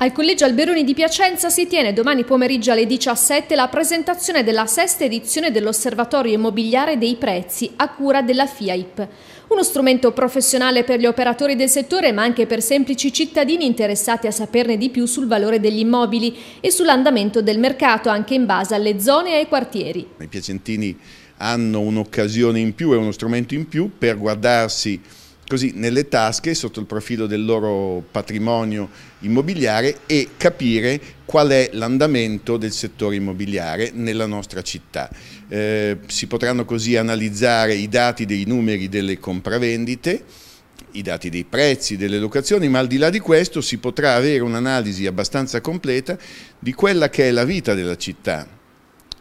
Al Collegio Alberoni di Piacenza si tiene domani pomeriggio alle 17 la presentazione della sesta edizione dell'Osservatorio Immobiliare dei Prezzi a cura della FIAIP. Uno strumento professionale per gli operatori del settore ma anche per semplici cittadini interessati a saperne di più sul valore degli immobili e sull'andamento del mercato anche in base alle zone e ai quartieri. I piacentini hanno un'occasione in più e uno strumento in più per guardarsi così nelle tasche sotto il profilo del loro patrimonio immobiliare e capire qual è l'andamento del settore immobiliare nella nostra città. Eh, si potranno così analizzare i dati dei numeri delle compravendite, i dati dei prezzi, delle locazioni, ma al di là di questo si potrà avere un'analisi abbastanza completa di quella che è la vita della città,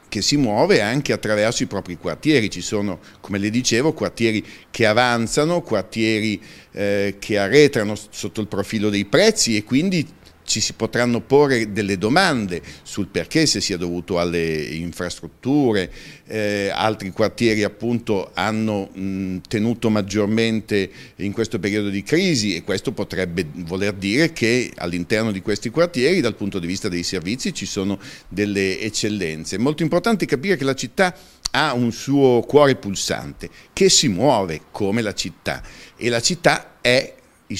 che si muove anche attraverso i propri quartieri. Ci sono, come le dicevo, quartieri che avanzano, quartieri eh, che arretrano sotto il profilo dei prezzi e quindi ci si potranno porre delle domande sul perché se sia dovuto alle infrastrutture, eh, altri quartieri appunto hanno mh, tenuto maggiormente in questo periodo di crisi e questo potrebbe voler dire che all'interno di questi quartieri dal punto di vista dei servizi ci sono delle eccellenze. È molto importante capire che la città ha un suo cuore pulsante che si muove come la città e la città è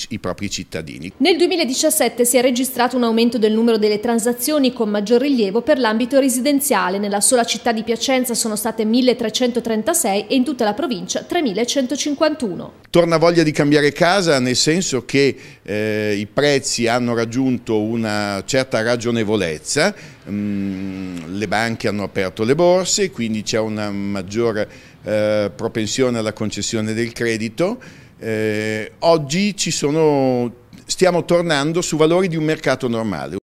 i, propri cittadini. Nel 2017 si è registrato un aumento del numero delle transazioni con maggior rilievo per l'ambito residenziale. Nella sola città di Piacenza sono state 1336 e in tutta la provincia 3151. Torna voglia di cambiare casa nel senso che eh, i prezzi hanno raggiunto una certa ragionevolezza, mm, le banche hanno aperto le borse, quindi c'è una maggiore eh, propensione alla concessione del credito eh, oggi sono, stiamo tornando su valori di un mercato normale.